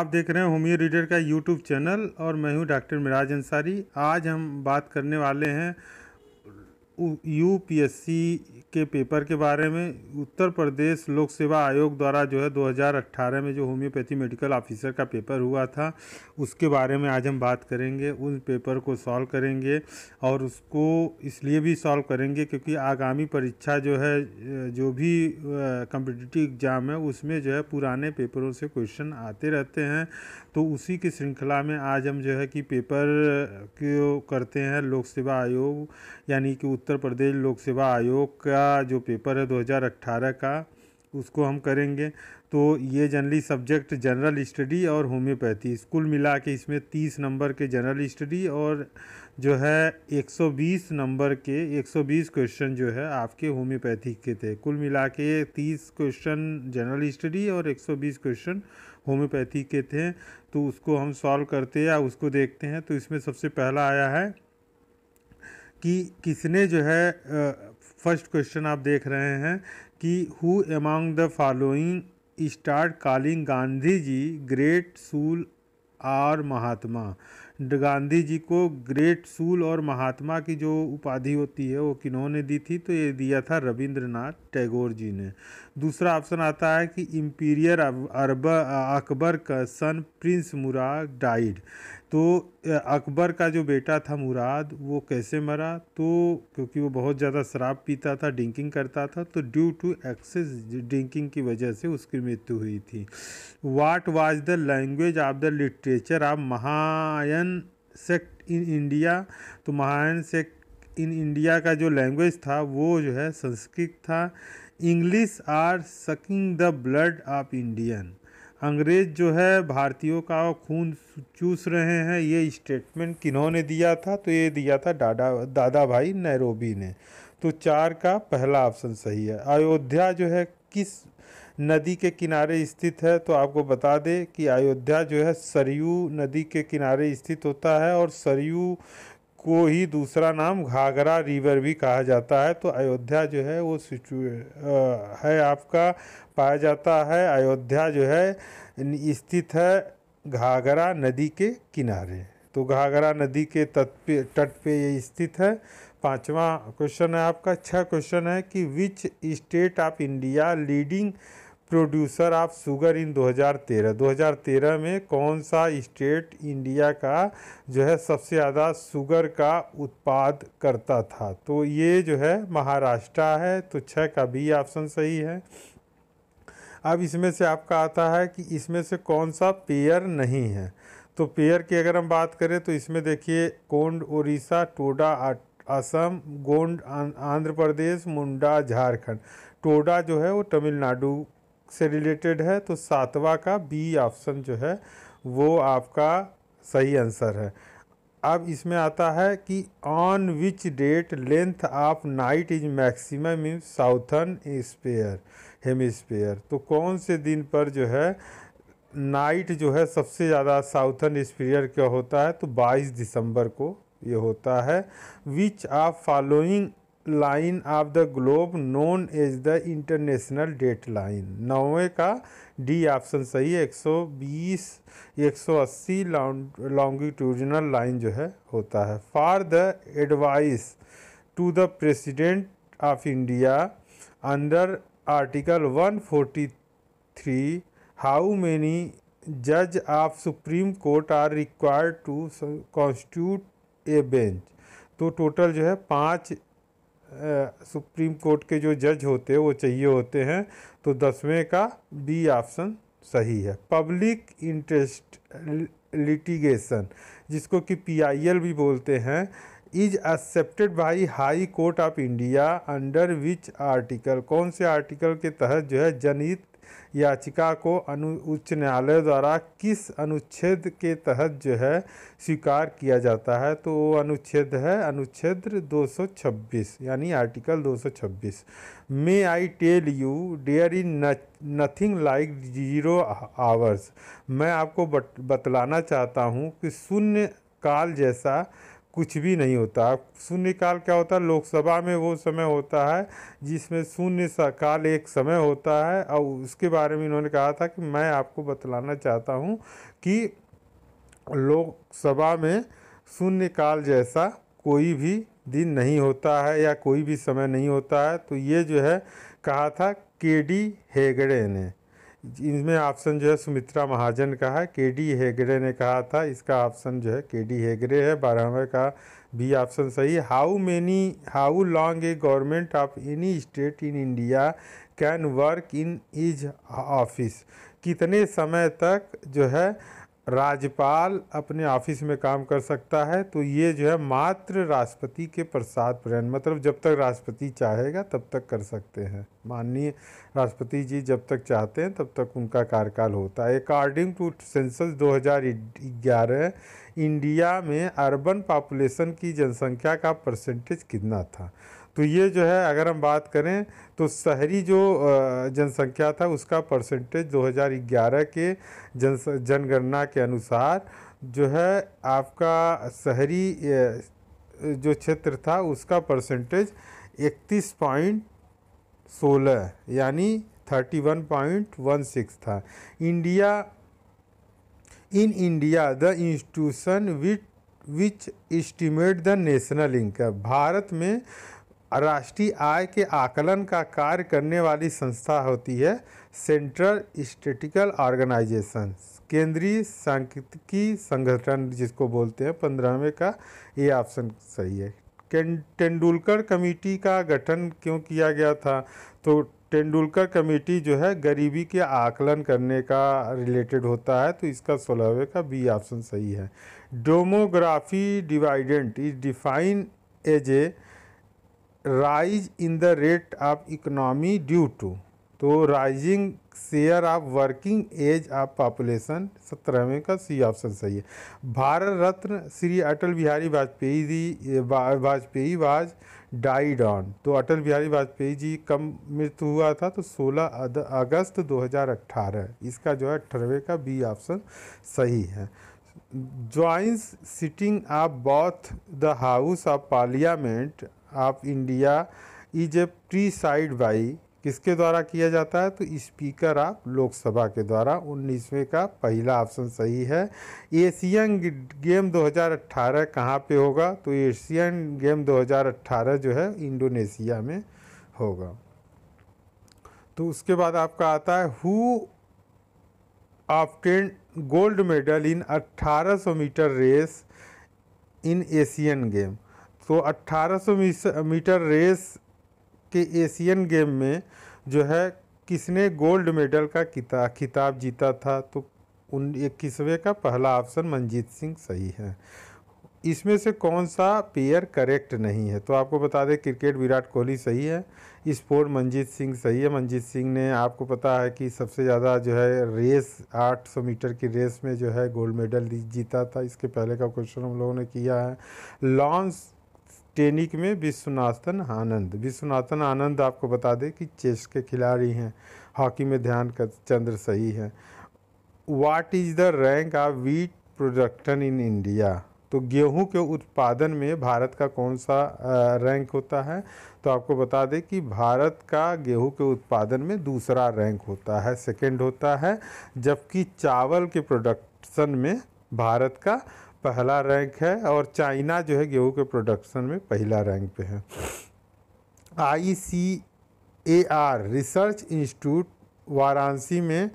आप देख रहे हैं होम्यो रीडर का यूट्यूब चैनल और मैं हूं डॉक्टर मिराज अंसारी आज हम बात करने वाले हैं यूपीएससी के पेपर के बारे में उत्तर प्रदेश लोक सेवा आयोग द्वारा जो है 2018 में जो होम्योपैथी मेडिकल ऑफिसर का पेपर हुआ था उसके बारे में आज हम बात करेंगे उन पेपर को सॉल्व करेंगे और उसको इसलिए भी सॉल्व करेंगे क्योंकि आगामी परीक्षा जो है जो भी कम्पिटिटिव एग्ज़ाम है उसमें जो है पुराने पेपरों से क्वेश्चन आते रहते हैं तो उसी की श्रृंखला में आज हम जो है कि पेपर क्यों करते हैं लोक सेवा आयोग यानी कि उत्तर प्रदेश लोक सेवा आयोग का जो पेपर है 2018 का उसको हम करेंगे तो ये जनरली सब्जेक्ट जनरल स्टडी और होम्योपैथी स्कूल मिला के इसमें 30 नंबर के जनरल स्टडी और जो है 120 नंबर के 120 क्वेश्चन जो है आपके होम्योपैथी के थे कुल मिला के तीस क्वेश्चन जनरल स्टडी और 120 क्वेश्चन होम्योपैथी के थे तो उसको हम सॉल्व करते या उसको देखते हैं तो इसमें सबसे पहला आया है कि किसने जो है फर्स्ट क्वेश्चन आप देख रहे हैं कि who among the following start calling Gandhi ji great soul और महात्मा गांधी जी को ग्रेट सूल और महात्मा की जो उपाधि होती है वो किन्होंने दी थी तो ये दिया था रविंद्रनाथ टैगोर जी ने दूसरा ऑप्शन आता है कि इम्पीरियर अरब अकबर का सन प्रिंस मुराद डाइड तो अकबर का जो बेटा था मुराद वो कैसे मरा तो क्योंकि वो बहुत ज़्यादा शराब पीता था ड्रिंकिंग करता था तो ड्यू टू एक्सेस ड्रिंकिंग की वजह से उसकी मृत्यु हुई थी what was the language of the literature of Mahayana sect in India तो महायन सेक्ट इन इंडिया का जो लैंग्वेज था वो जो है संस्कृत था English are sucking the blood of Indian अंग्रेज़ जो है भारतीयों का खून चूस रहे हैं ये स्टेटमेंट किन्होंने दिया था तो ये दिया था डाडा दादा भाई नैरोबी ने तो चार का पहला ऑप्शन सही है अयोध्या जो है किस नदी के किनारे स्थित है तो आपको बता दें कि अयोध्या जो है सरयू नदी के किनारे स्थित होता है और सरयू को ही दूसरा नाम घाघरा रिवर भी कहा जाता है तो अयोध्या जो है वो सिचुए है आपका पाया जाता है अयोध्या जो है स्थित है घाघरा नदी के किनारे तो घाघरा नदी के तट पे तट पे ये स्थित है पांचवा क्वेश्चन है आपका छह क्वेश्चन है कि which state of India leading producer of sugar in 2013 2013 में कौन सा स्टेट इंडिया का जो है सबसे ज़्यादा शुगर का उत्पाद करता था तो ये जो है महाराष्ट्र है तो छः का भी ऑप्शन सही है अब इसमें से आपका आता है कि इसमें से कौन सा पेयर नहीं है तो पेयर की अगर हम बात करें तो इसमें देखिए कोंड उड़ीसा टोडा असम गोंड आंध्र प्रदेश मुंडा झारखंड टोडा जो है वो तमिलनाडु से रिलेटेड है तो सातवा का बी ऑप्शन जो है वो आपका सही आंसर है अब इसमें आता है कि on which date length of night is maximum in southern sphere hemisphere तो कौन से दिन पर जो है नाइट जो है सबसे ज़्यादा साउथर्न स्पेयर क्या होता है तो 22 दिसंबर को ये होता है which of following line of the globe known as the international date line नौवे का डी ऑप्शन सही है 120 180 लॉन्गिट्यूडनल लाइन जो है होता है for the advice to the president of India under article 143 how many जज of supreme court are required to constitute a bench तो टोटल जो है पांच सुप्रीम कोर्ट के जो जज होते हैं वो चाहिए होते हैं तो दसवें का बी ऑप्शन सही है पब्लिक इंटरेस्ट लिटिगेशन जिसको कि पीआईएल भी बोलते हैं is accepted by high court of India under which article कौन से आर्टिकल के तहत जो है जनहित याचिका को अनु उच्च न्यायालय द्वारा किस अनुच्छेद के तहत जो है स्वीकार किया जाता है तो वो अनुच्छेद है अनुच्छेद 226 यानी article 226 may I tell you there is nothing like zero hours मैं आपको बत, बतलाना चाहता हूँ कि शून्य काल जैसा कुछ भी नहीं होता शून्यकाल क्या होता है लोकसभा में वो समय होता है जिसमें शून्य काल एक समय होता है और उसके बारे में इन्होंने कहा था कि मैं आपको बतलाना चाहता हूँ कि लोकसभा में शून्यकाल जैसा कोई भी दिन नहीं होता है या कोई भी समय नहीं होता है तो ये जो है कहा था के डी हेगड़े ने इनमें ऑप्शन जो है सुमित्रा महाजन का है के डी हेगड़े ने कहा था इसका ऑप्शन जो है के डी हेगड़े है बारहवें का बी ऑप्शन सही how many how long a government of any state in India can work in his office कितने समय तक जो है राज्यपाल अपने ऑफिस में काम कर सकता है तो ये जो है मात्र राष्ट्रपति के प्रसाद पर्यंत मतलब जब तक राष्ट्रपति चाहेगा तब तक कर सकते हैं माननीय राष्ट्रपति जी जब तक चाहते हैं तब तक उनका कार्यकाल होता है अकॉर्डिंग टू सेंसस 2011 इंडिया में अर्बन पॉपुलेशन की जनसंख्या का परसेंटेज कितना था तो ये जो है अगर हम बात करें तो शहरी जो जनसंख्या था उसका परसेंटेज 2011 के जन जनगणना के अनुसार जो है आपका शहरी जो क्षेत्र था उसका परसेंटेज इकतीस पॉइंट सोलह यानी thirty one point one six था India in India the institution which which estimate the national income Bharat में राष्ट्रीय आय के आकलन का कार्य करने वाली संस्था होती है सेंट्रल स्टेटिकल ऑर्गेनाइजेशन केंद्रीय सांख्यिकी संगठन जिसको बोलते हैं पंद्रहवें का ये ऑप्शन सही है तेंडुलकर कमेटी का गठन क्यों किया गया था तो तेंडुलकर कमेटी जो है गरीबी के आकलन करने का रिलेटेड होता है तो इसका सोलहवें का बी ऑप्शन सही है demography dividend is define as a rise in the rate of economy due to to rising share of working age of population सत्रहवें का सी ऑप्शन सही है Bharat Ratna Shri Atal Bihari Vajpayee ji Vajpayee was died on तो अटल बिहारी वाजपेयी जी कम मृत्यु हुआ था तो 16 अगस्त 2018 इसका जो है अठारहवें का बी ऑप्शन सही है joint sitting of both the house of parliament of India is a preside by किसके द्वारा किया जाता है तो स्पीकर ऑफ लोकसभा के द्वारा उन्नीसवें का पहला ऑप्शन सही है एशियन गेम 2018 कहाँ पे होगा तो एशियन गेम 2018 जो है इंडोनेशिया में होगा तो उसके बाद आपका आता है who obtain gold medal in 1800 metre race in Asian game तो 1800 मीटर रेस के एशियन गेम में जो है किसने गोल्ड मेडल का किता खिताब जीता था तो उन इक्कीसवें का पहला ऑप्शन मनजीत सिंह सही है इसमें से कौन सा पेयर करेक्ट नहीं है तो आपको बता दें क्रिकेट विराट कोहली सही है स्पोर्ट मनजीत सिंह सही है मनजीत सिंह ने आपको पता है कि सबसे ज़्यादा जो है रेस 800 मीटर की रेस में जो है गोल्ड मेडल जीता था इसके पहले का क्वेश्चन हम लोगों ने किया है लॉन्स टेनिक में विश्वनाथन आनंद विश्वनाथन आनंद आपको बता दें कि चेस के खिलाड़ी हैं हॉकी में ध्यान चंद्र सही है what is the rank of wheat production in India तो गेहूं के उत्पादन में भारत का कौन सा रैंक होता है तो आपको बता दें कि भारत का गेहूं के उत्पादन में दूसरा रैंक होता है सेकंड होता है जबकि चावल के प्रोडक्शन में भारत का पहला रैंक है और चाइना जो है गेहूं के प्रोडक्शन में पहला रैंक पे है I C A R research institute Varanasi में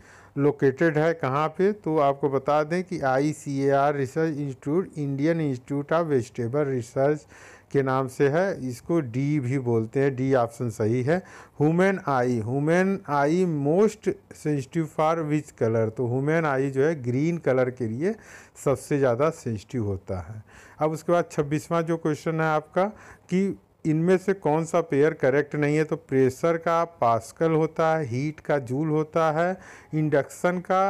लोकेटेड है कहाँ पे तो आपको बता दें कि I C A R research institute Indian institute of vegetable research के नाम से है इसको डी भी बोलते हैं डी ऑप्शन सही है human eye human eye most sensitive for which colour तो हुमेन आई जो है ग्रीन कलर के लिए सबसे ज़्यादा सेंसिटिव होता है अब उसके बाद छब्बीसवा जो क्वेश्चन है आपका कि इनमें से कौन सा पेयर करेक्ट नहीं है तो प्रेशर का पास्कल होता है हीट का जूल होता है इंडक्शन का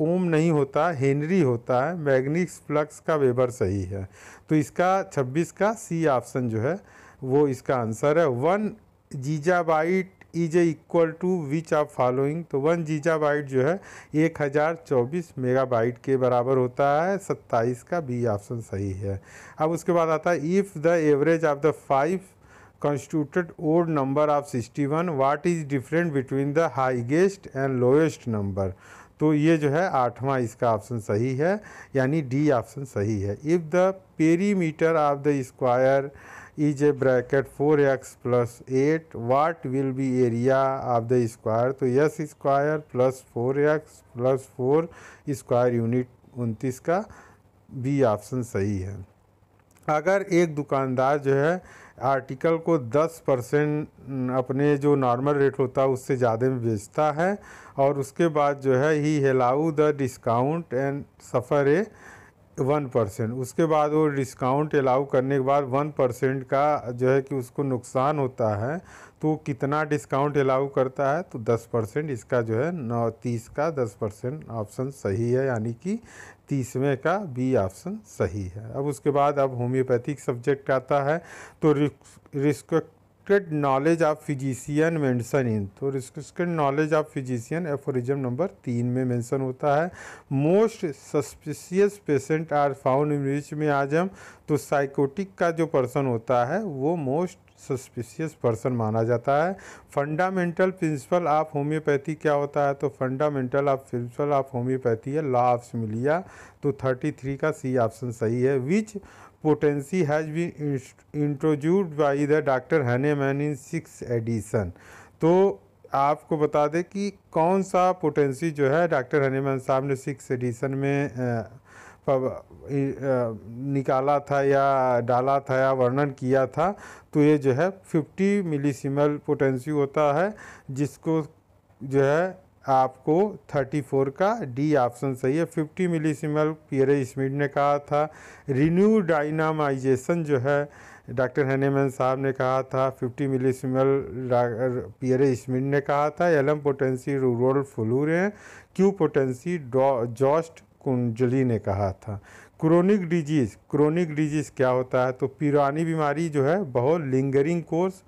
ओम नहीं होता हेनरी होता है मैग्निक्स फ्लक्स का वेबर सही है तो इसका 26 का सी ऑप्शन जो है वो इसका आंसर है one giga byte is equal to which are following तो वन जीजा बाइट जो है एक हज़ार चौबीस मेगा बाइट के बराबर होता है सत्ताईस का बी ऑप्शन सही है अब उसके बाद आता है if the average of the five constituted old number of sixty one what is different between the highest and lowest number तो ये जो है आठवां इसका ऑप्शन सही है यानी डी ऑप्शन सही है if the perimeter of the square is a bracket four x plus eight what will be area of the square तो yes square plus four x plus four square unit उनतीस का B option सही है अगर एक दुकानदार जो है आर्टिकल को 10 परसेंट अपने जो नॉर्मल रेट होता है उससे ज़्यादा में बेचता है और उसके बाद जो है he allow the discount and suffer a one percent उसके बाद वो डिस्काउंट अलाउ करने के बाद वन परसेंट का जो है कि उसको नुकसान होता है तो कितना डिस्काउंट अलाउ करता है तो दस परसेंट इसका जो है नौ तीस का दस परसेंट ऑप्शन सही है यानी कि तीसवें का बी ऑप्शन सही है अब उसके बाद अब होम्योपैथिक सब्जेक्ट आता है तो restricted knowledge of physician mention in तो restricted knowledge of physician aphorism number तीन में मेंशन होता है most suspicious patient are found in rich में आज हम तो साइकोटिक का जो पर्सन होता है वो मोस्ट सस्पिशियस पर्सन माना जाता है फंडामेंटल प्रिंसिपल ऑफ होम्योपैथी क्या होता है तो fundamental of principle of homoeopathy है लॉ ऑफ सिमिलिया तो 33 का सी ऑप्शन सही है which potency has been introduced by the doctor Hahnemann in six edition तो आपको बता दें कि कौन सा पोटेंसी जो है डॉक्टर हनीमन साहब ने सिक्स एडिशन में निकाला था या डाला था या वर्णन किया था तो ये जो है 50 मिलीसीमल पोटेंसी होता है जिसको जो है आपको 34 का डी ऑप्शन सही है 50 मिलीसीमल पियरे स्मिड ने कहा था रिन्यू डाइनामाइजेशन जो है डॉक्टर हैनेमैन साहब ने कहा था 50 मिलीसीमल पियरे स्मिड ने कहा था एलम पोटेंसी रूरल फ्लूर है क्यू पोटेंसी जॉस्ट कुंजली ने कहा था क्रोनिक डिजीज़ क्रोनिक डिजीज़ क्या होता है तो पुरानी बीमारी जो है बहुत लिंगरिंग कोर्स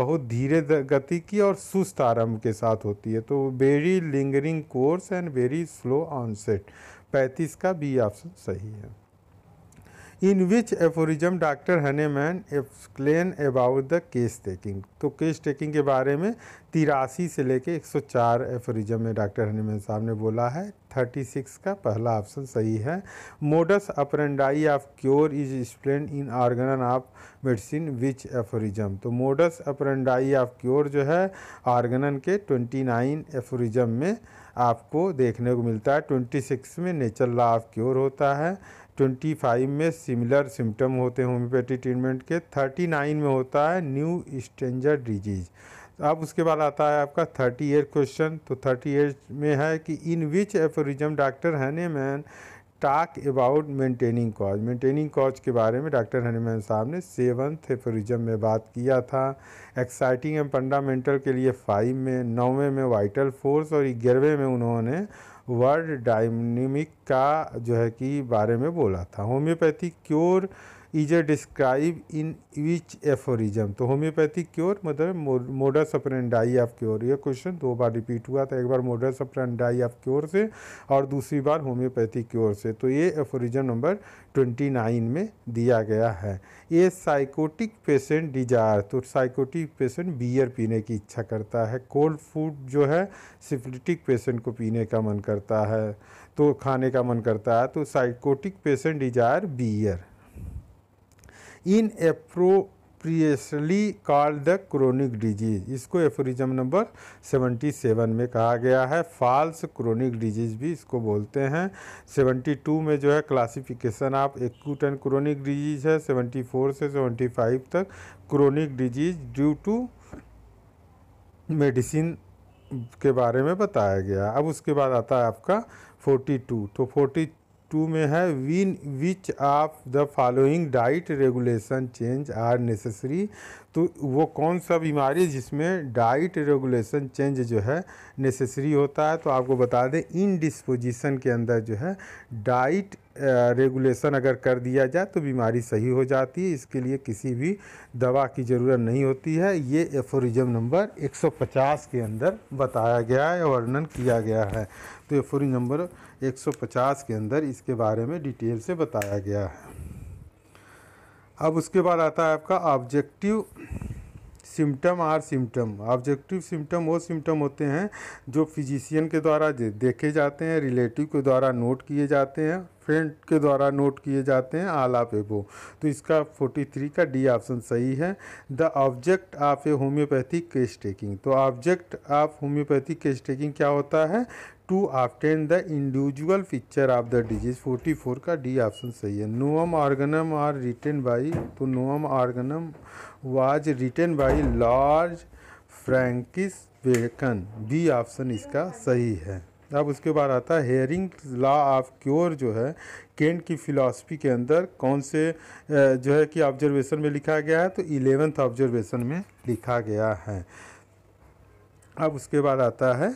बहुत धीरे गति की और सुस्त आरंभ के साथ होती है तो very lingering course and very slow onset पैंतीस का बी ऑप्शन सही है in which aphorism doctor Hahnemann explain about the case taking तो केस टेकिंग के बारे में तिरासी से लेके 104 एफोरिज्म में डॉक्टर मैन साहब ने बोला है 36 का पहला ऑप्शन सही है modus operandi of cure is explain in Organon of medicine which aphorism तो मोडस अपरेंडाई ऑफ क्योर जो है ऑर्गन के 29 एफोरिज्म में आपको देखने को मिलता है 26 में नेचर लॉ ऑफ क्योर होता है 25 में सिमिलर सिम्टम होते हैं होम्योपैथी ट्रीटमेंट के 39 में होता है न्यू स्टेंजर डिजीज़ अब उसके बाद आता है आपका थर्टी एट क्वेश्चन तो थर्टी एट में है कि in which aphorism doctor Hahnemann talk about maintaining cause maintaining cause के बारे में डॉक्टर हनीमैन साहब ने सेवन्थ एफोरिज्म में बात किया था एक्साइटिंग एंड फंडामेंटल के लिए फाइव में नौवें में वाइटल फोर्स और ग्यारहवें में उन्होंने वर्ड डायनेमिक का जो है कि बारे में बोला था homoeopathy cure is describe in which aphorism तो होम्योपैथिक क्योर मतलब मोडा सप्रेंडाई ऑफ क्योर यह क्वेश्चन दो बार रिपीट हुआ था एक बार मोडा सप्रेंडाई ऑफ क्योर से और दूसरी बार होम्योपैथिक क्योर से तो ये एफोरिज्म नंबर ट्वेंटी नाइन में दिया गया है ये साइकोटिक पेशेंट डिजायर तो साइकोटिक पेशेंट बियर पीने की इच्छा करता है कोल्ड फूड जो है सिफिलिटिक पेशेंट को पीने का मन करता है तो खाने का मन करता है तो sycotic patient desire beer inappropriately called the chronic disease इसको एफोरिज्म नंबर 77 में कहा गया है फॉल्स क्रोनिक डिजीज भी इसको बोलते हैं 72 में जो है क्लासिफिकेशन आप एक्यूट एंड क्रोनिक डिजीज है 74 से 75 तक chronic disease due to medicine के बारे में बताया गया अब उसके बाद आता है आपका 42 तो टू में है in which of the following diet regulation change are necessary तो वो कौन सा बीमारी जिसमें डाइट रेगुलेशन चेंज जो है नेसेसरी होता है तो आपको बता दें इन डिस्पोजिशन के अंदर जो है डाइट रेगुलेशन अगर कर दिया जाए तो बीमारी सही हो जाती है इसके लिए किसी भी दवा की ज़रूरत नहीं होती है ये एफोरिज्म नंबर 150 के अंदर बताया गया है वर्णन किया गया है तो एफ नंबर 150 के अंदर इसके बारे में डिटेल से बताया गया है अब उसके बाद आता है आपका objective symptom are symptom objective symptom वो सिम्टम होते हैं जो फिजिशियन के द्वारा देखे जाते हैं रिलेटिव के द्वारा नोट किए जाते हैं फ्रेंड के द्वारा नोट किए जाते हैं आलाप एबो तो इसका 43 का डी ऑप्शन सही है the object of a homoeopathic case taking तो object of homoeopathic case taking क्या होता है to obtain the individual picture of the disease 44 का डी ऑप्शन सही है Novum Organum are written by तो Novum Organum was written by Lord Francis Bacon B option इसका सही है अब उसके बाद आता है हेयरिंग लॉ ऑफ क्योर जो है केंट की फ़िलासफ़ी के अंदर कौन से जो है कि ऑब्जर्वेशन में लिखा गया है तो इलेवेंथ ऑब्जर्वेशन में लिखा गया है अब उसके बाद आता है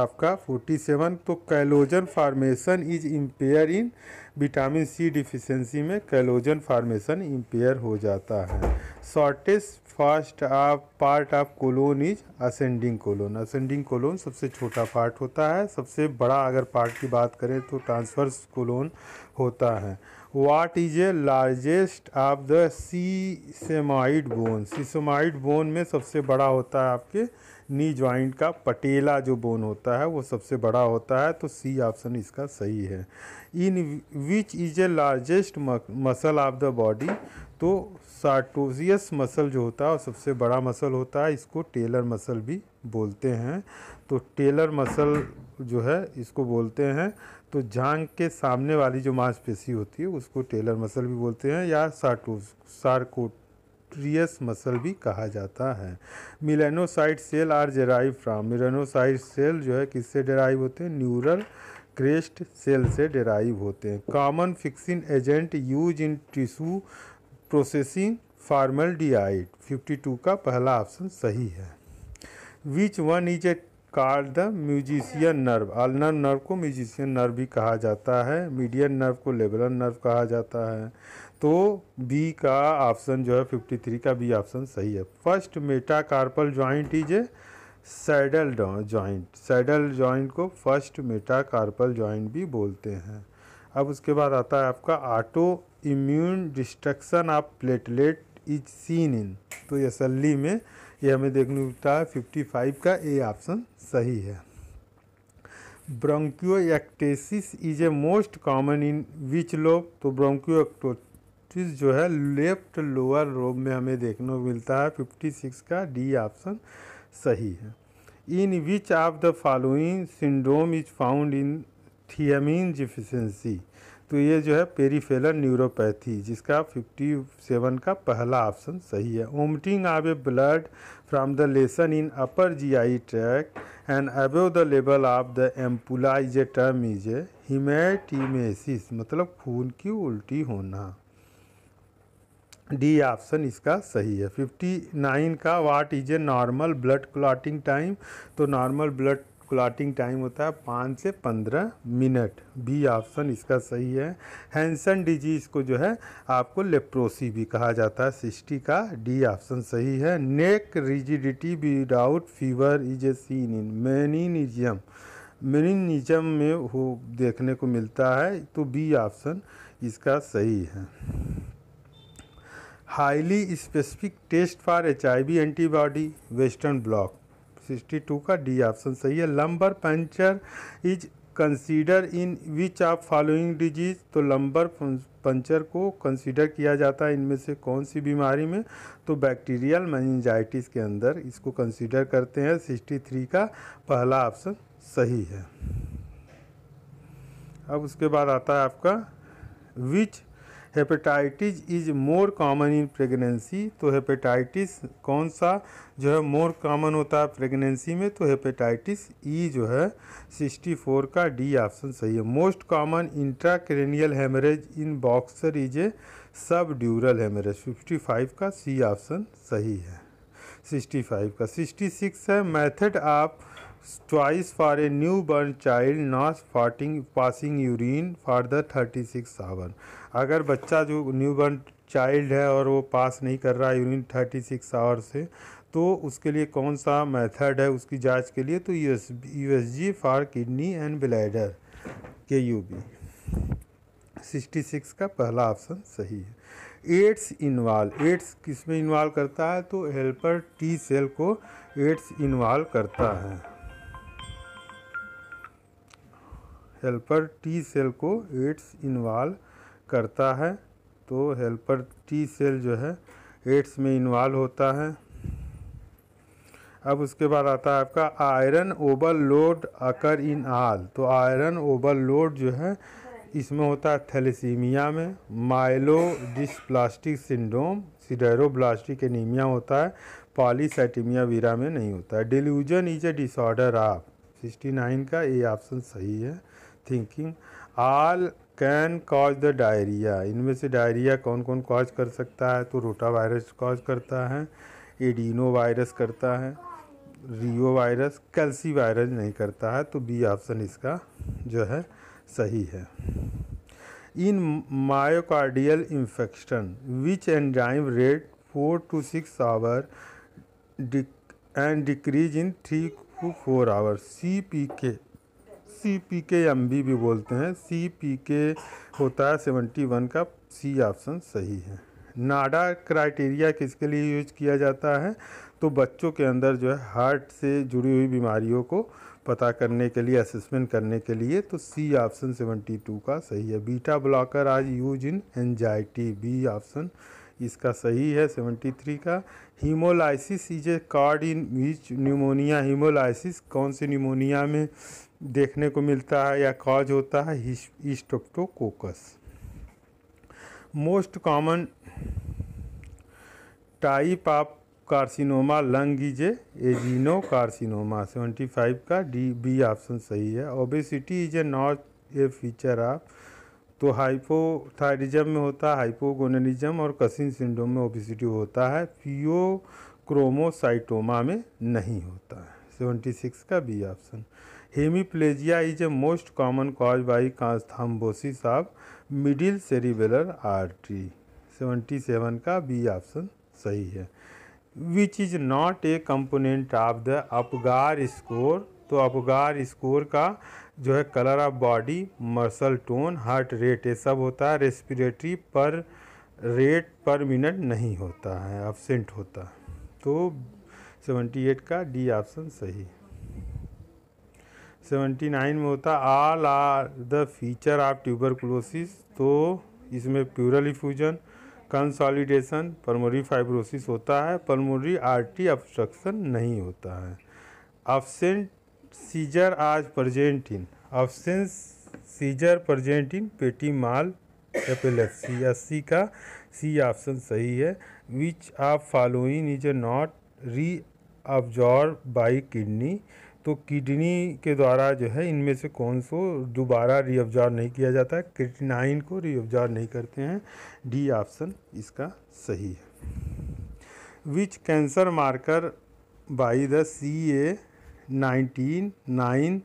आपका 47 तो collagen formation is impair in vitamin C deficiency में कैलोजन फार्मेशन इम्पेयर हो जाता है शॉर्टेस्ट फर्स्ट आप part of colon is ascending colon ascending colon सबसे छोटा पार्ट होता है सबसे बड़ा अगर पार्ट की बात करें तो ट्रांसफर्स कोलोन होता है what is a largest of the sesamoid bone sesamoid bone में सबसे बड़ा होता है आपके नी ज्वाइंट का पटेला जो बोन होता है वो सबसे बड़ा होता है तो सी ऑप्शन इसका सही है in which is a largest muscle of the body तो सार्टोजियस मसल जो होता है वो सबसे बड़ा मसल होता है इसको टेलर मसल भी बोलते हैं तो टेलर मसल जो है इसको बोलते हैं तो झांग के सामने वाली जो मांसपेशी होती है उसको टेलर मसल भी बोलते हैं या सार्टो सार्कोट्रियस मसल भी कहा जाता है melanocyte cell are derive from melanocyte cell जो है किससे डेराइव होते हैं न्यूरल क्रेस्ट सेल से डेराइव होते हैं common fixing agent use in tissue processing formal fifty 52 का पहला ऑप्शन सही है which one is a called the musician nerve ulnar nerve को म्यूजिशियन नर्व भी कहा जाता है मीडियन नर्व को लेबलर नर्व कहा जाता है तो बी का ऑप्शन जो है 53 का बी ऑप्शन सही है first metacarpal joint is a saddle joint saddle joint को फर्स्ट मेटाकार्पल जॉइंट भी बोलते हैं अब उसके बाद आता है आपका autoimmune destruction of platelet is seen in तो यसली में ये हमें देखने को मिलता है फिफ्टी फाइव का ए ऑप्शन सही है bronchiectasis is a most common in which lobe तो ब्रोंक्योएक्टोटिस जो है लेफ्ट लोअर लोब में हमें देखने को मिलता है फिफ्टी सिक्स का डी ऑप्शन सही है in which of the following syndrome is found in thiamine deficiency तो ये जो है पेरीफेलर न्यूरोपैथी जिसका 57 का पहला ऑप्शन सही है vomiting of blood from the lesion in upper GI tract and above the level of the ampulla is a term is a haematemesis मतलब खून की उल्टी होना डी ऑप्शन इसका सही है 59 का what is a normal blood clotting time तो नॉर्मल ब्लड क्लाटिंग टाइम होता है पाँच से पंद्रह मिनट बी ऑप्शन इसका सही है हैंसन डिजीज़ को जो है आपको लेप्रोसी भी कहा जाता है सिस्टी का डी ऑप्शन सही है neck rigidity without fever is a seen in meningism meningism में हो देखने को मिलता है तो बी ऑप्शन इसका सही है highly specific test for H antibody western blot two का डी ऑप्शन सही है lumbar puncture is consider in which of following disease तो लंबर पंचर को कंसीडर किया जाता है इनमें से कौन सी बीमारी में तो बैक्टीरियल मैनजाइटिस के अंदर इसको कंसीडर करते हैं सिक्सटी थ्री का पहला ऑप्शन सही है अब उसके बाद आता है आपका which hepatitis is more common in pregnancy तो हेपेटाइटिस कौन सा जो है मोर कॉमन होता है प्रेगनेंसी में तो हेपेटाइटिस ई e जो है 64 का डी ऑप्शन सही है most common intracranial haemorrhage in boxer is a subdural haemorrhage 55 का सी ऑप्शन सही है 65 का 66 है method of choice for a newborn child not फाटिंग passing urine for the 36 six hour अगर बच्चा जो न्यू बॉर्न चाइल्ड है और वो पास नहीं कर रहा है यूनिट थर्टी सिक्स आवर से तो उसके लिए कौन सा मेथड है उसकी जांच के लिए तो U S U S G for kidney and bladder K U B sixty six का पहला ऑप्शन सही है एड्स इन्वाल्व एड्स किस में इन्वॉल्व करता है तो हेल्पर टी सेल को एड्स इन्वाल्व करता है हेल्पर टी सेल को एड्स इन्वॉल्व करता है तो हेल्पर टी सेल जो है एड्स में इन्वॉल्व होता है अब उसके बाद आता है आपका आयरन ओवरलोड अकर इन आल तो आयरन ओवरलोड जो है इसमें होता है थैलेसीमिया में myelodysplastic syndrome sideroblastic anaemia होता है पॉलीसाइटिमिया वीरा में नहीं होता है delusion is a disorder of sixty nine का ये ऑप्शन सही है thinking all can cause the diarrhoea इनमें से डायरिया कौन कौन कॉज कर सकता है तो रोटा वायरस कॉज करता है एडीनो वायरस करता है रियो वायरस कैल्सी वायरस नहीं करता है तो बी ऑप्शन इसका जो है सही है in myocardial infection which enzyme rate four to six hour and decrease in three to four hour C P K C P K M B भी बोलते हैं सी पी के होता है सेवेंटी वन का सी ऑप्शन सही है नाडा क्राइटेरिया किसके लिए यूज किया जाता है तो बच्चों के अंदर जो है हार्ट से जुड़ी हुई बीमारियों को पता करने के लिए असेसमेंट करने के लिए तो सी ऑप्शन सेवेंटी टू का सही है beta blocker as use in anxiety B option इसका सही है थ्री का haemolysis is a caused in which pneumonia haemolysis कौन से न्यूमोनिया में देखने को मिलता है या कॉज होता है streptococcus most common type of carcinoma lung is adenocarcinoma seventy five का डी बी ऑप्शन सही है obesity is a not a feature of तो हाइपोथायरिज्म में होता है हाइपोगोनिज्म और कसिन सिंड्रोम में ओबेसिटी होता है फियो क्रोमोसाइटोमा में नहीं होता है सेवेंटी सिक्स का B option hemiplegia is a most common cause by कांस्थाम्बोसिस ऑफ मिडिल सेरिबेलर आर्टरी 77 का बी ऑप्शन सही है which is not a component of the Apgar score तो अपगार स्कोर का जो है colour of body muscle tone heart rate ये सब होता है रेस्पिरेटरी पर रेट पर मिनट नहीं होता है एबसेंट होता है तो 78 का डी ऑप्शन सही है सेवेंटी नाइन में होता all are the feature of tuberculosis तो इसमें pleural effusion consolidation pulmonary fibrosis होता है पलमोरी टी ऑब्स्ट्रक्शन नहीं होता है absent seizure as present in absence seizure present in petit mal S अस्सी का सी ऑप्शन सही है which of following is not reabsorb by kidney तो किडनी के द्वारा जो है इनमें से कौन सो दोबारा रीऑब्जॉर्व नहीं किया जाता है क्रिटिनाइन को रीऑब्जॉर्व नहीं करते हैं डी ऑप्शन इसका सही है which cancer marker by the C A nineteen nine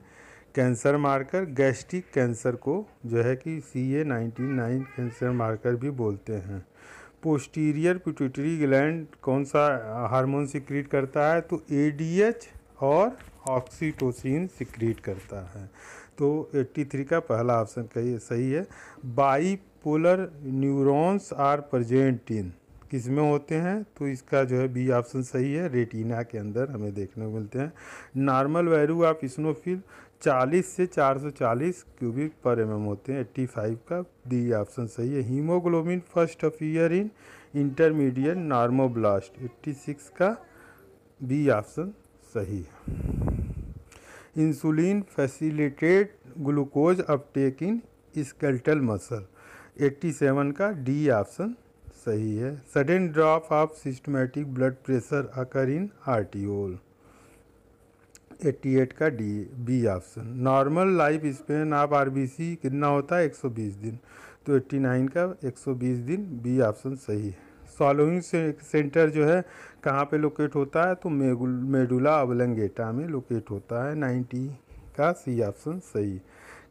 cancer marker gastric cancer को जो है कि C A nineteen nine cancer marker भी बोलते हैं पोस्टीरियर पिट्यूटरी ग्लैंड कौन सा हार्मोन सिक्रीट करता है तो ए डी एच और ऑक्सीटोसिन सिक्रीट करता है तो 83 का पहला ऑप्शन कही सही है bipolar neurons are present in किस में होते हैं तो इसका जो है बी ऑप्शन सही है रेटिना के अंदर हमें देखने को मिलते हैं नॉर्मल वैल्यू आप स्नोफिल 40 से 440 क्यूबिक पर एम mm होते हैं 85 का डी ऑप्शन सही है haemoglobin first appear in intermediate normoblast 86 का बी ऑप्शन सही insulin facilitate glucose uptake in skeletal muscle 87 का डी ऑप्शन सही है sudden drop of systemic blood pressure occur in arteriole 88 का D B option normal life span of R कितना होता है 120 दिन तो 89 का 120 दिन बी ऑप्शन सही है सॉलोइंग सेंटर जो है कहाँ पे लोकेट होता है तो मेडुला अवलंगेटा में लोकेट होता है 90 का सी ऑप्शन सही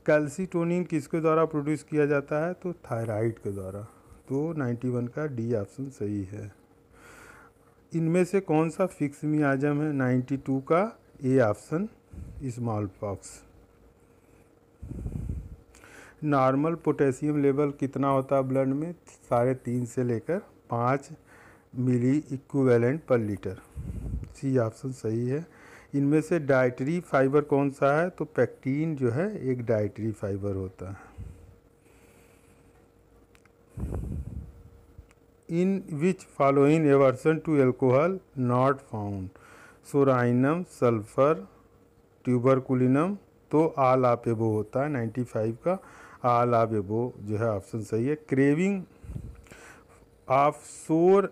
कैल्सीटोनिन किसके द्वारा प्रोड्यूस किया जाता है तो थायराइड के द्वारा तो 91 का डी ऑप्शन सही है इनमें से कौन सा फिक्स मी आजम है 92 का A option small pox normal potassium level कितना होता है ब्लड में साढ़े तीन से लेकर पाँच milliequivalent per litre C option सही है इनमें से डाइटरी फाइबर कौन सा है तो पैक्टीन जो है एक डाइटरी फाइबर होता है in which following aversion to alcohol not found psorinum sulphur tuberculinum तो आल आप एबो होता है 95 का आल आप एबो जो है ऑप्शन सही है क्रेविंग सोर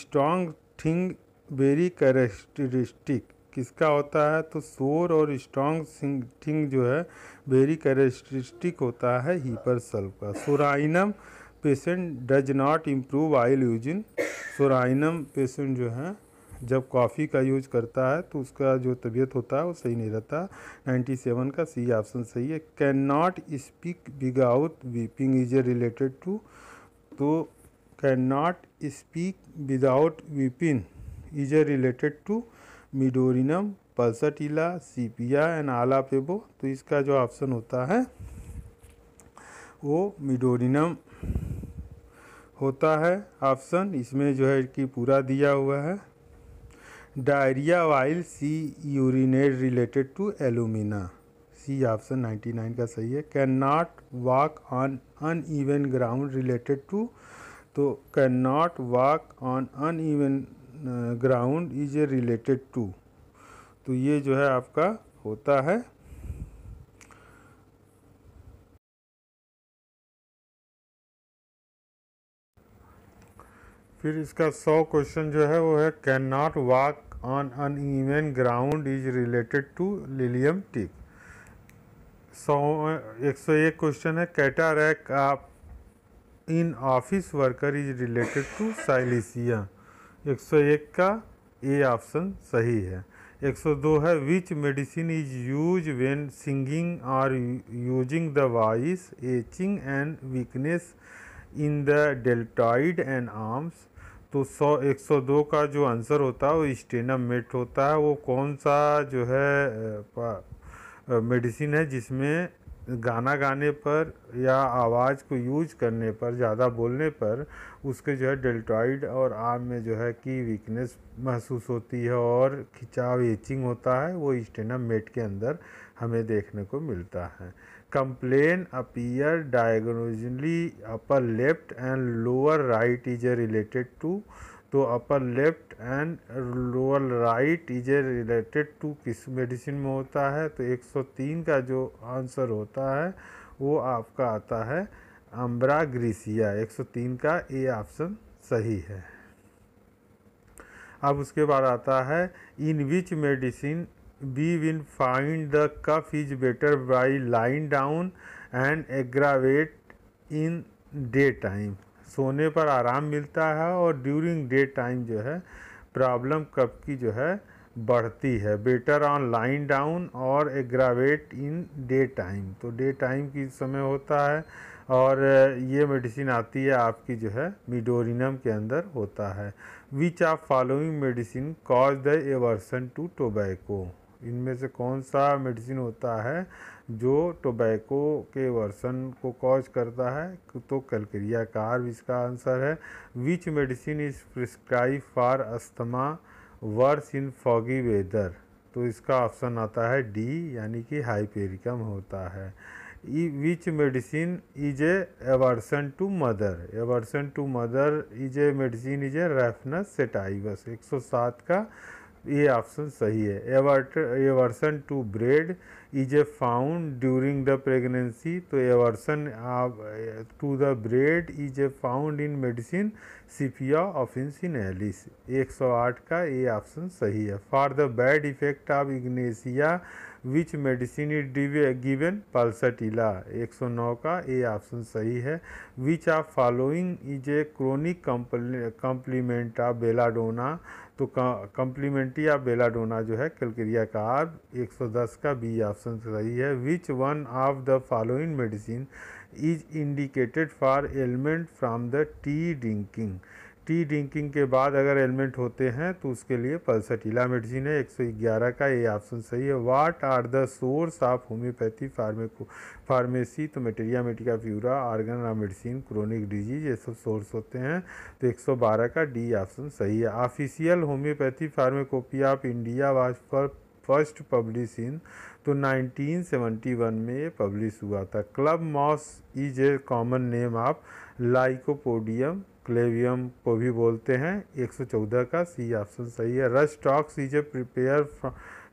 स्ट्रॉन्ग थिंग वेरी करेस्टरिस्टिक किसका होता है तो शोर और स्ट्रॉन्ग थिंग जो है वेरी कैरेक्टरिस्टिक होता है हीपर सल्व का psorinum patient does not improve oil using psorinum patient जो है जब कॉफ़ी का यूज करता है तो उसका जो तबीयत होता है वो सही नहीं रहता 97 का सी ऑप्शन सही है can not speak without weeping is related to तो can not speak without weeping is is related to medorrhinum pulsatilla sepia and all above तो इसका जो ऑप्शन होता है वो मिडोरिनम होता है ऑप्शन इसमें जो है कि पूरा दिया हुआ है diarrhoea while C urinate related to alumina C option ninety nine का सही है can not walk on uneven ground related to तो can not walk on uneven ground is a related to तो ये जो है आपका होता है फिर इसका सौ क्वेश्चन जो है वो है can not walk on uneven ground is related to lilium tig सौ एक सौ एक क्वेश्चन है कैटारैक आप in office worker is related to silicea 101 का ए ऑप्शन सही है 102 है which medicine is use when singing और using the voice aching and weakness in the deltoid and arms तो 100 102 का जो आंसर होता है वो मेट होता है वो कौन सा जो है मेडिसिन है जिसमें गाना गाने पर या आवाज़ को यूज करने पर ज़्यादा बोलने पर उसके जो है डेल्टॉइड और आम में जो है कि वीकनेस महसूस होती है और खिंचाव एचिंग होता है वो स्टेनम मेट के अंदर हमें देखने को मिलता है complain appear diagonally upper left and lower right is related to तो upper left and lower right is a related to किस मेडिसिन में होता है तो 103 का जो आंसर होता है वो आपका आता है अम्बरा ग्रीसिया 103 का ए ऑप्शन सही है अब उसके बाद आता है in which medicine we will find the cough is better by lying down and aggravate in day time सोने पर आराम मिलता है और ड्यूरिंग डे टाइम जो है प्रॉब्लम कब की जो है बढ़ती है बेटर ऑन लाइन डाउन और एग्रावेट इन डे टाइम तो डे टाइम की समय होता है और ये मेडिसिन आती है आपकी जो है मिडोरिनम के अंदर होता है which are following medicine cause the aversion to tobacco इनमें से कौन सा मेडिसिन होता है जो टोबैको के वर्सन को कॉज करता है तो कलक्रियाकार इसका आंसर है which medicine is prescribe for asthma worse in foggy weather तो इसका ऑप्शन आता है डी यानी कि हाइपेरिकम होता है which medicine is a aversion to mother aversion to mother is a medicine is a raphanus sativus 107 का ये ऑप्शन सही है aversion to bread is a found during the pregnancy तो aversion to the bread is a found in medicine sepia officinalis एक सौ आठ का ये ऑप्शन सही है for the bad effect of ignatia which medicine is एक सौ 109 का ए ऑप्शन सही है which are following is a chronic complement of belladonna तो कम्प्लीमेंटी ऑफ बेलाडोना जो है कलक्रिया का सौ 110 का बी ऑप्शन सही है which one of the following medicine is indicated for ailment from the tea drinking tea drinking के बाद अगर एलिमेंट होते हैं तो उसके लिए पल्सटीला मेडिसिन है 111 का ये ऑप्शन सही है what are the source of homoeopathy pharmaco pharmacy तो materia medica pura organon medicine chronic disease ये सब सोर्स होते हैं तो 112 का डी ऑप्शन सही है official homoeopathy pharmacopoeia of India was for first publish in तो 1971 में ये पब्लिश हुआ था club moss is a common name of lycopodium clavatum को भी बोलते हैं 114 का सी ऑप्शन सही है rhus tox is a prepare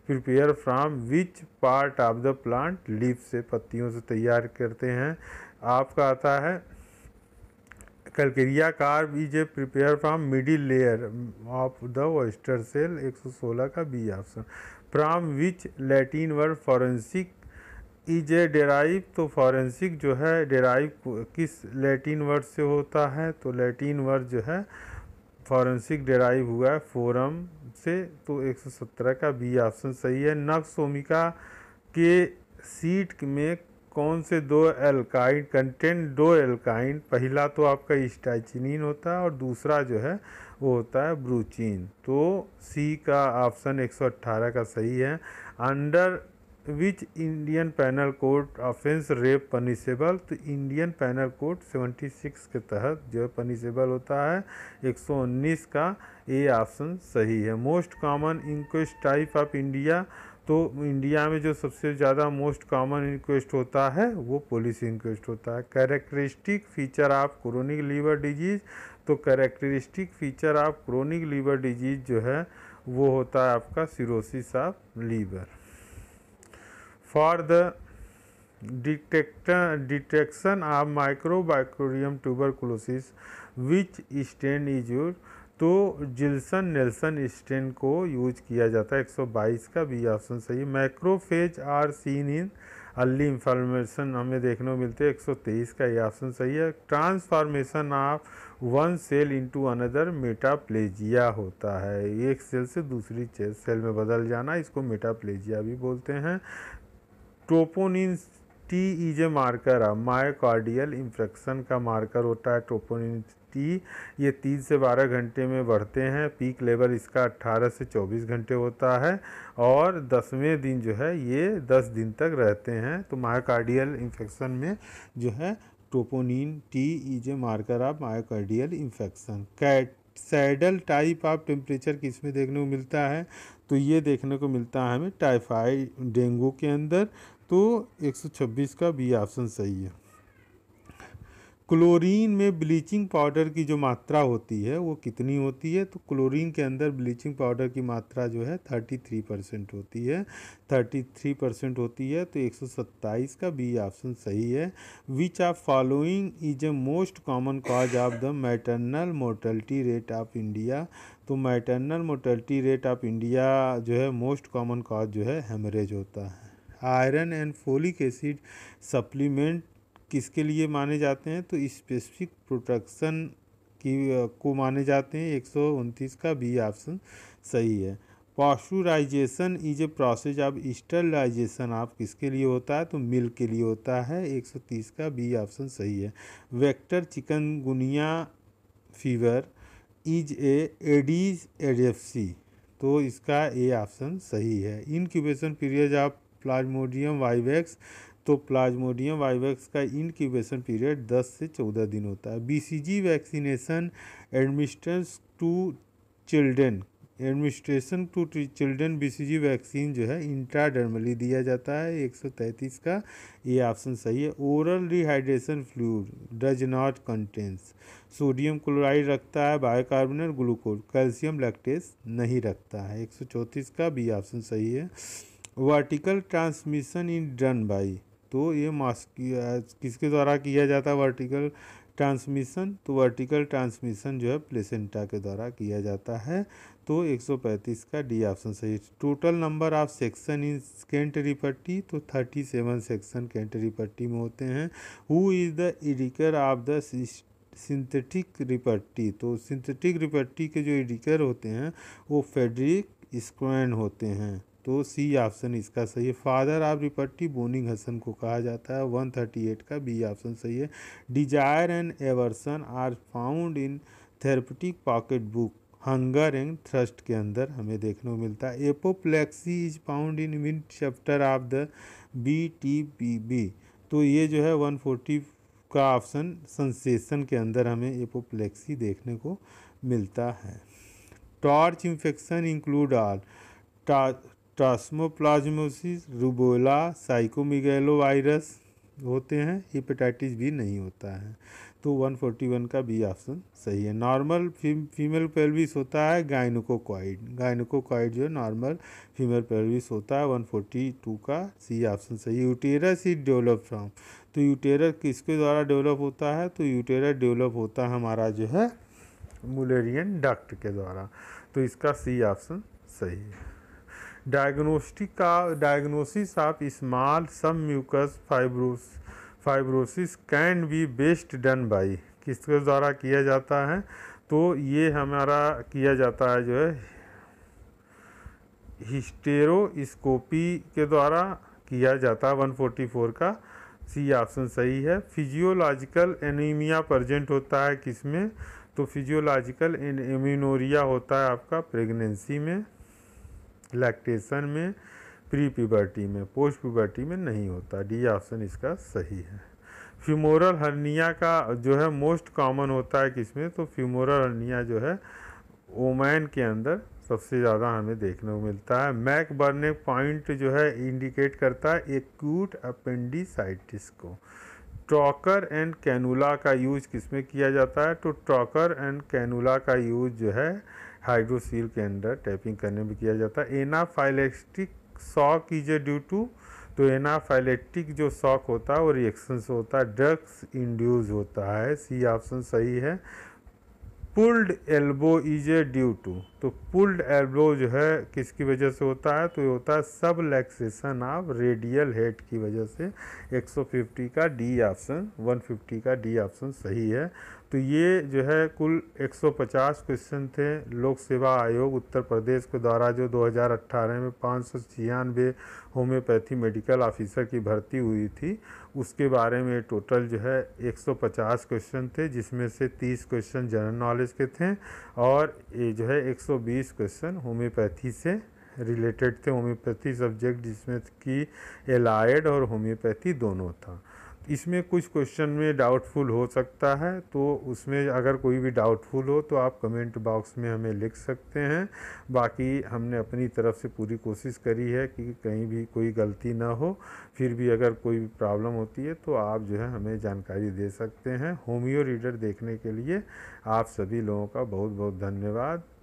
prepare from which part of the plant leaf से पत्तियों से तैयार करते हैं आपका आता है calcarea carb is a prepare from middle layer of the oyster shell 116 का B option from which Latin word forensic is a derive तो फॉरेंसिक जो है डेराइव किस लैटिन वर्ड से होता है तो लैटिन वर्ड जो है फॉरेंसिक डेराइव हुआ है फोरम से तो 117 का बी ऑप्शन सही है नक्सोमिका के सीट में कौन से दो एल्काइन कंटेंट दो एल्काइन पहला तो आपका स्टाइचिनिन होता है और दूसरा जो है वो होता है ब्रूचिन तो सी का ऑप्शन 118 का सही है under which Indian penal code offence rape punishable तो इंडियन पैनल कोड 76 के तहत जो पनिशेबल होता है 119 का ए ऑप्शन सही है most common inquest type of India तो इंडिया में जो सबसे ज़्यादा मोस्ट कॉमन इंक्वेस्ट होता है वो पुलिस इंक्वेस्ट होता है characteristic feature of chronic liver disease तो characteristic feature of chronic liver disease जो है वो होता है आपका cirrhosis of liver for the detect detection of mycobacterium tuberculosis which stain is used तो जिल्सन नेल्सन स्टेन को यूज किया जाता है 122 का बी ऑप्शन सही macrophage are seen in early inflammation हमें देखने को मिलते हैं 123 का ये ऑप्शन सही है transformation of one cell into another metaplasia होता है एक सेल से दूसरी सेल में बदल जाना इसको मेटाप्लेजिया भी बोलते हैं troponin T is a marker है मायोकार्डियल इन्फेक्शन का मार्कर होता है ट्रोपोनिन टी ये तीन से बारह घंटे में बढ़ते हैं पीक लेवल इसका अट्ठारह से चौबीस घंटे होता है और दसवें दिन जो है ये दस दिन तक रहते हैं तो मायोकार्डियल इन्फेक्शन में जो है troponin T is a marker of myocardial infection cat saddle type of temperature किस में देखने को मिलता है तो ये देखने को मिलता है हमें टाइफाइड डेंगू के अंदर तो 126 का बी ऑप्शन सही है क्लोरीन में ब्लीचिंग पाउडर की जो मात्रा होती है वो कितनी होती है तो क्लोरीन के अंदर ब्लीचिंग पाउडर की मात्रा जो है 33 परसेंट होती है 33 परसेंट होती है तो 127 का बी ऑप्शन सही है which are following is a most common cause of the maternal mortality rate of India तो maternal mortality rate of India जो है मोस्ट कॉमन कॉज जो है हेमरेज होता है iron and folic acid supplement किसके लिए माने जाते हैं तो स्पेसिफिक प्रोटेक्शन की को माने जाते हैं एक का बी ऑप्शन सही है pasteurisation is a process of sterilisation आप किसके लिए होता है तो मिल्क के लिए होता है 130 का बी ऑप्शन सही है vector chikungunya fever is a aedes एडेफसी तो इसका ए ऑप्शन सही है incubation period of plasmodium vivax तो प्लाज्मोडियम वाइवेक्स का इनक्यूबेशन पीरियड 10 से 14 दिन होता है BCG vaccination administers to children administration to children BCG vaccine जो है इंट्राडर्मली दिया जाता है 133 का ये ऑप्शन सही है oral rehydration fluid does not contains sodium chloride रखता है बायोकार्बोनेट ग्लूकोज कैल्शियम लैक्टेस नहीं रखता है 134 का बी ऑप्शन सही है vertical transmission in done by तो ये मास्क किसके द्वारा किया जाता है वर्टिकल ट्रांसमिशन तो वर्टिकल ट्रांसमिशन जो है प्लेसेंटा के द्वारा किया जाता है तो 135 का डी ऑप्शन सही total number of section in Kent पट्टी तो 37 सेक्शन कैंटरी पट्टी में होते हैं who is the editor of the synthetic repertory तो सिंथेटिक रिपट्टी के जो एडिकर होते हैं वो फेडरिक स्क्वेन होते हैं तो सी ऑप्शन इसका सही है father of repertory Boenninghausen को कहा जाता है वन थर्टी एट का बी ऑप्शन सही है desire and aversion are found in therapeutic pocket book hunger and thirst के अंदर हमें देखने को मिलता है apoplexy is found in mid chapter of the B T P B तो ये जो है वन फोर्टी का ऑप्शन सेंसेशन के अंदर हमें एपोप्लेक्सी देखने को मिलता है torch infection include all toxoplasmosis rubella cytomegalo virus होते हैं हिपेटाइटिस भी नहीं होता है तो 141 का बी ऑप्शन सही है नॉर्मल फीम, फीमेल पेल्विस होता है गायनकोकॉइड गायनकोकॉइड जो है नॉर्मल फीमेल पेल्विस होता है 142 का सी ऑप्शन सही यूटेरस इज डेवलप फ्रॉम तो यूटेरस किसके द्वारा डेवलप होता है तो यूटेरस डेवलप होता है हमारा जो है मुलेरियन डक्ट के द्वारा तो इसका सी ऑप्शन सही है डायग्नोस्टिका diagnosis of small submucous fibrous fibrosis can be best done by किसके द्वारा किया जाता है तो ये हमारा किया जाता है जो है हिस्टेरोस्कोपी के द्वारा किया जाता है 144 का सी ऑप्शन सही है फिजियोलॉजिकल एनीमिया प्रजेंट होता है किसमें तो फिजियोलॉजिकल एमिनोरिया होता है आपका प्रेगनेंसी में लैक्टेशन में प्री प्यूबर्टी में पोस्ट प्यूबर्टी में नहीं होता डी ऑप्शन इसका सही है फ्यूमोरल हर्निया का जो है मोस्ट कॉमन होता है किसमें तो फ्यूमोरल हर्निया जो है ओमैन के अंदर सबसे ज़्यादा हमें देखने को मिलता है मैक बर्ने पॉइंट जो है इंडिकेट करता है एक्यूट अपेंडिसाइटिस को ट्रॉकर एंड कैनुला का यूज किस में किया जाता है तो ट्रॉकर एंड कैनुला का यूज जो है हाइड्रोसील के अंदर टैपिंग करने में किया जाता है anaphylactic shock is a due to तो एनाफाइलेक्टिक जो शॉक होता है वो रिएक्शन से होता है ड्रग्स इंड्यूज होता है सी ऑप्शन सही है pulled elbow is a due to तो पुल्ड एल्बो जो है किसकी वजह से होता है तो ये होता है सब लैक्सेशन ऑफ रेडियल हेड की वजह से 150 का डी ऑप्शन 150 का डी ऑप्शन सही है तो ये जो है कुल 150 क्वेश्चन थे लोक सेवा आयोग उत्तर प्रदेश के द्वारा जो 2018 में पाँच सौ छियानवे होम्योपैथी मेडिकल ऑफिसर की भर्ती हुई थी उसके बारे में टोटल जो है 150 क्वेश्चन थे जिसमें से 30 क्वेश्चन जनरल नॉलेज के थे और ये जो है 120 क्वेश्चन होम्योपैथी से रिलेटेड थे होम्योपैथी सब्जेक्ट जिसमें कि एलायड और होम्योपैथी दोनों था इसमें कुछ क्वेश्चन में डाउटफुल हो सकता है तो उसमें अगर कोई भी डाउटफुल हो तो आप कमेंट बॉक्स में हमें लिख सकते हैं बाकी हमने अपनी तरफ से पूरी कोशिश करी है कि कहीं भी कोई गलती ना हो फिर भी अगर कोई प्रॉब्लम होती है तो आप जो है हमें जानकारी दे सकते हैं होमियो रीडर देखने के लिए आप सभी लोगों का बहुत बहुत धन्यवाद